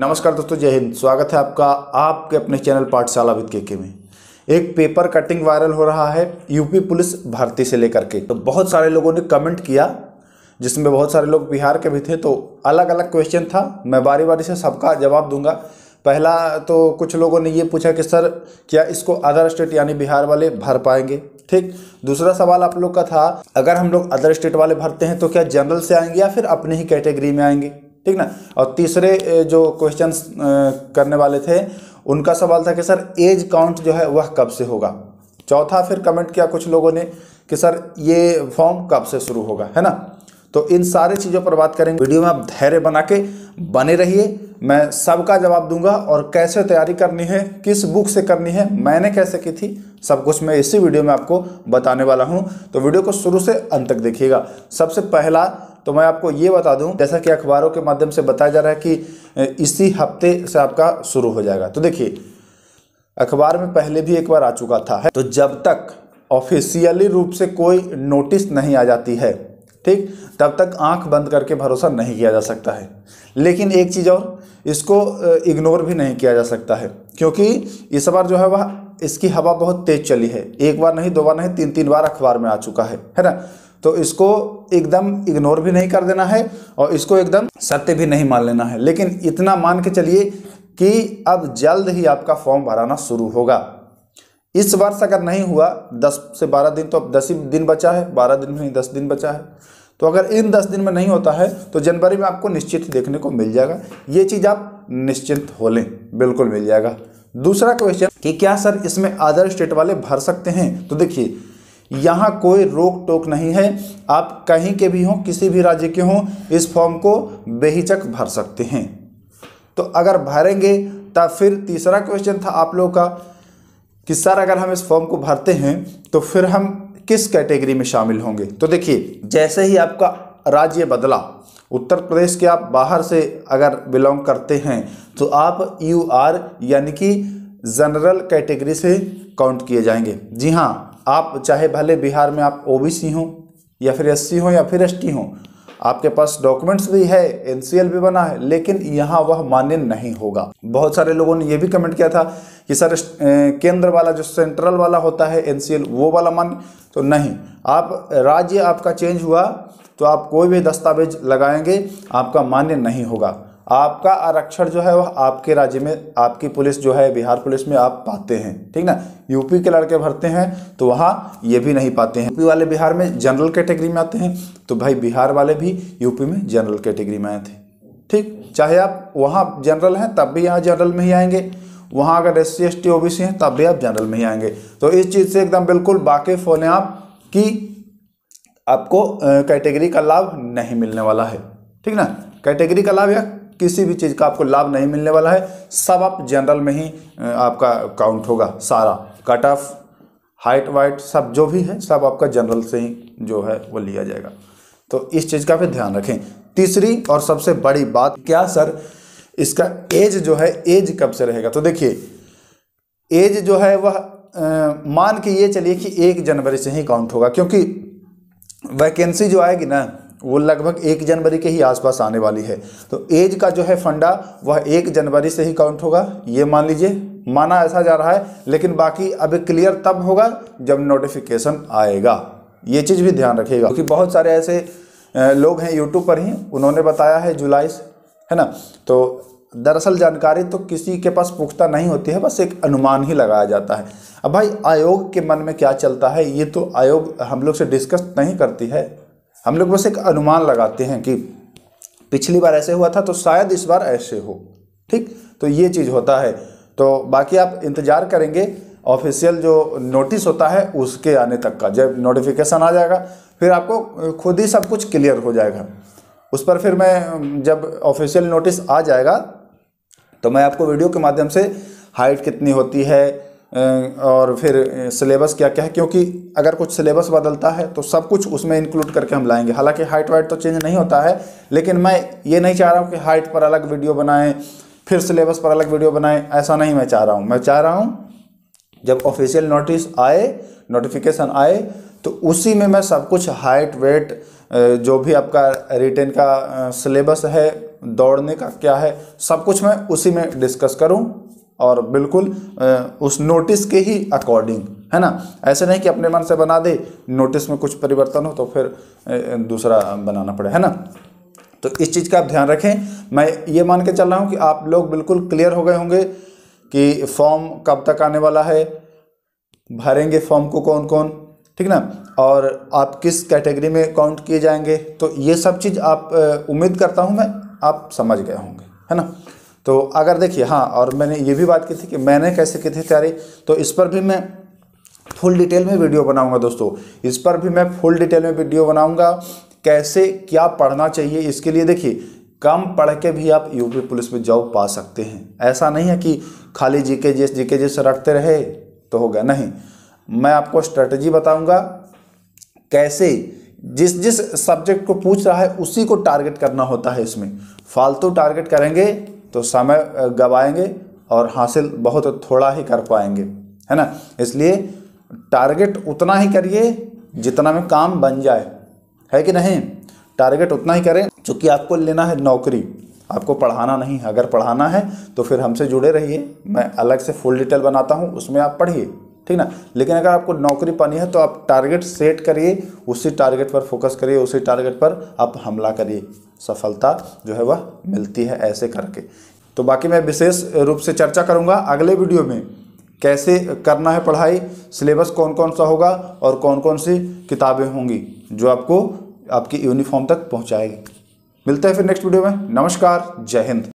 नमस्कार दोस्तों जय हिंद स्वागत है आपका आपके अपने चैनल पाठशाला विद के के में एक पेपर कटिंग वायरल हो रहा है यूपी पुलिस भर्ती से लेकर के तो बहुत सारे लोगों ने कमेंट किया जिसमें बहुत सारे लोग बिहार के भी थे तो अलग अलग क्वेश्चन था मैं बारी बारी से सबका जवाब दूंगा पहला तो कुछ लोगों ने ये पूछा कि सर क्या इसको अदर स्टेट यानी बिहार वाले भर पाएंगे ठीक दूसरा सवाल आप लोग का था अगर हम लोग अदर स्टेट वाले भरते हैं तो क्या जनरल से आएंगे या फिर अपने ही कैटेगरी में आएंगे ठीक ना और तीसरे जो क्वेश्चन करने वाले थे उनका सवाल था कि सर एज काउंट जो है वह कब से होगा चौथा फिर कमेंट किया कुछ लोगों ने कि सर ये फॉर्म कब से शुरू होगा है ना तो इन सारे चीज़ों पर बात करेंगे वीडियो में आप धैर्य बना के बने रहिए मैं सबका जवाब दूंगा और कैसे तैयारी करनी है किस बुक से करनी है मैंने कैसे की थी सब कुछ मैं इसी वीडियो में आपको बताने वाला हूं तो वीडियो को शुरू से अंत तक देखिएगा सबसे पहला तो मैं आपको ये बता दूं जैसा कि अखबारों के माध्यम से बताया जा रहा है कि इसी हफ्ते से आपका शुरू हो जाएगा तो देखिए अखबार में पहले भी एक बार आ चुका था तो जब तक ऑफिशियली रूप से कोई नोटिस नहीं आ जाती है ठीक तब तक आंख बंद करके भरोसा नहीं किया जा सकता है लेकिन एक चीज़ और इसको इग्नोर भी नहीं किया जा सकता है क्योंकि इस बार जो है वह इसकी हवा बहुत तेज़ चली है एक बार नहीं दो बार नहीं तीन तीन बार अखबार में आ चुका है है ना तो इसको एकदम इग्नोर भी नहीं कर देना है और इसको एकदम सत्य भी नहीं मान लेना है लेकिन इतना मान के चलिए कि अब जल्द ही आपका फॉर्म भराना शुरू होगा इस वर्ष अगर नहीं हुआ दस से बारह दिन तो अब दस ही दिन बचा है बारह दिन में नहीं दस दिन बचा है तो अगर इन दस दिन में नहीं होता है तो जनवरी में आपको निश्चित देखने को मिल जाएगा ये चीज़ आप निश्चिंत हो लें बिल्कुल मिल जाएगा दूसरा क्वेश्चन कि क्या सर इसमें अदर स्टेट वाले भर सकते हैं तो देखिए यहाँ कोई रोक टोक नहीं है आप कहीं के भी हों किसी भी राज्य के हों इस फॉर्म को बेहिचक भर सकते हैं तो अगर भरेंगे तब फिर तीसरा क्वेश्चन था आप लोगों का कि सर अगर हम इस फॉर्म को भरते हैं तो फिर हम किस कैटेगरी में शामिल होंगे तो देखिए जैसे ही आपका राज्य बदला उत्तर प्रदेश के आप बाहर से अगर बिलोंग करते हैं तो आप यू आर यानी कि जनरल कैटेगरी से काउंट किए जाएंगे जी हाँ आप चाहे भले बिहार में आप ओ बी सी हों या फिर एस सी हों या फिर एस टी हों आपके पास डॉक्यूमेंट्स भी है एन सी एल भी बना है लेकिन यहाँ वह मान्य नहीं होगा बहुत सारे लोगों ने यह भी कमेंट किया था कि सर केंद्र वाला जो सेंट्रल वाला होता है एन सी एल वो वाला मान्य तो नहीं आप राज्य आपका चेंज हुआ तो आप कोई भी दस्तावेज लगाएंगे आपका मान्य नहीं होगा आपका आरक्षण जो है वह आपके राज्य में आपकी पुलिस जो है बिहार पुलिस में आप पाते हैं ठीक ना यूपी के लड़के भरते हैं तो वहाँ ये भी नहीं पाते हैं यूपी वाले बिहार में जनरल कैटेगरी में आते हैं तो भाई बिहार वाले भी यूपी में जनरल कैटेगरी में आए थे ठीक चाहे आप वहाँ जनरल हैं तब भी यहाँ जनरल में ही आएंगे वहाँ अगर S C S T O B C हैं तब भी आप जनरल में ही आएंगे तो इस चीज़ से एकदम बिल्कुल वाकिफ होने आप कि आपको कैटेगरी का लाभ नहीं मिलने वाला है ठीक ना कैटेगरी का लाभ या किसी भी चीज़ का आपको लाभ नहीं मिलने वाला है सब आप जनरल में ही आपका काउंट होगा सारा कट ऑफ हाइट वाइट सब जो भी है सब आपका जनरल से ही जो है वो लिया जाएगा तो इस चीज़ का भी ध्यान रखें तीसरी और सबसे बड़ी बात क्या सर इसका एज जो है एज कब से रहेगा तो देखिए एज जो है वह मान के ये चलिए कि एक जनवरी से ही काउंट होगा क्योंकि वैकेंसी जो आएगी ना वो लगभग एक जनवरी के ही आसपास आने वाली है तो एज का जो है फंडा वह एक जनवरी से ही काउंट होगा ये मान लीजिए माना ऐसा जा रहा है लेकिन बाकी अभी क्लियर तब होगा जब नोटिफिकेशन आएगा ये चीज़ भी ध्यान रखिएगा क्योंकि बहुत सारे ऐसे लोग हैं यूट्यूब पर ही उन्होंने बताया है जुलाई से है ना तो दरअसल जानकारी तो किसी के पास पुख्ता नहीं होती है बस एक अनुमान ही लगाया जाता है अब भाई आयोग के मन में क्या चलता है ये तो आयोग हम लोग से डिस्कस नहीं करती है हम लोग बस एक अनुमान लगाते हैं कि पिछली बार ऐसे हुआ था तो शायद इस बार ऐसे हो ठीक तो ये चीज़ होता है तो बाकी आप इंतज़ार करेंगे ऑफिशियल जो नोटिस होता है उसके आने तक का जब नोटिफिकेशन आ जाएगा फिर आपको खुद ही सब कुछ क्लियर हो जाएगा उस पर फिर मैं जब ऑफिशियल नोटिस आ जाएगा तो मैं आपको वीडियो के माध्यम से हाइट कितनी होती है और फिर सिलेबस क्या क्या है क्योंकि अगर कुछ सिलेबस बदलता है तो सब कुछ उसमें इंक्लूड करके हम लाएंगे हालांकि हाइट वाइट तो चेंज नहीं होता है लेकिन मैं ये नहीं चाह रहा हूँ कि हाइट पर अलग वीडियो बनाएं फिर सिलेबस पर अलग वीडियो बनाएं ऐसा नहीं मैं चाह रहा हूँ मैं चाह रहा हूँ जब ऑफिशियल नोटिस आए नोटिफिकेशन आए तो उसी में मैं सब कुछ हाइट वेट जो भी आपका रिटेन का सिलेबस है दौड़ने का क्या है सब कुछ मैं उसी में डिस्कस करूं और बिल्कुल उस नोटिस के ही अकॉर्डिंग है ना ऐसे नहीं कि अपने मन से बना दे नोटिस में कुछ परिवर्तन हो तो फिर दूसरा बनाना पड़े है ना तो इस चीज़ का आप ध्यान रखें मैं ये मान के चल रहा हूँ कि आप लोग बिल्कुल क्लियर हो गए होंगे कि फॉर्म कब तक आने वाला है भरेंगे फॉर्म को कौन कौन ठीक ना और आप किस कैटेगरी में काउंट किए जाएंगे तो ये सब चीज़ आप उम्मीद करता हूँ मैं आप समझ गए होंगे है ना तो अगर देखिए हाँ और मैंने ये भी बात की थी कि मैंने कैसे की थी तैयारी तो इस पर भी मैं फुल डिटेल में वीडियो बनाऊंगा दोस्तों इस पर भी मैं फुल डिटेल में वीडियो बनाऊंगा कैसे क्या पढ़ना चाहिए इसके लिए देखिए कम पढ़ के भी आप यूपी पुलिस में जॉब पा सकते हैं ऐसा नहीं है कि खाली जी के जिस जी के जिस रटते रहे तो हो गया नहीं मैं आपको स्ट्रेटजी बताऊंगा कैसे जिस जिस सब्जेक्ट को पूछ रहा है उसी को टारगेट करना होता है इसमें फालतू टारगेट करेंगे तो समय गवाएंगे और हासिल बहुत थोड़ा ही कर पाएंगे है ना इसलिए टारगेट उतना ही करिए जितना में काम बन जाए है कि नहीं टारगेट उतना ही करें चूँकि आपको लेना है नौकरी आपको पढ़ाना नहीं अगर पढ़ाना है तो फिर हमसे जुड़े रहिए मैं अलग से फुल डिटेल बनाता हूँ उसमें आप पढ़िए ठीक ना लेकिन अगर आपको नौकरी पानी है तो आप टारगेट सेट करिए उसी टारगेट पर फोकस करिए उसी टारगेट पर आप हमला करिए सफलता जो है वह मिलती है ऐसे करके तो बाकी मैं विशेष रूप से चर्चा करूँगा अगले वीडियो में कैसे करना है पढ़ाई सिलेबस कौन कौन सा होगा और कौन कौन सी किताबें होंगी जो आपको आपकी यूनिफॉर्म तक पहुँचाएगी मिलते हैं फिर नेक्स्ट वीडियो में नमस्कार जय हिंद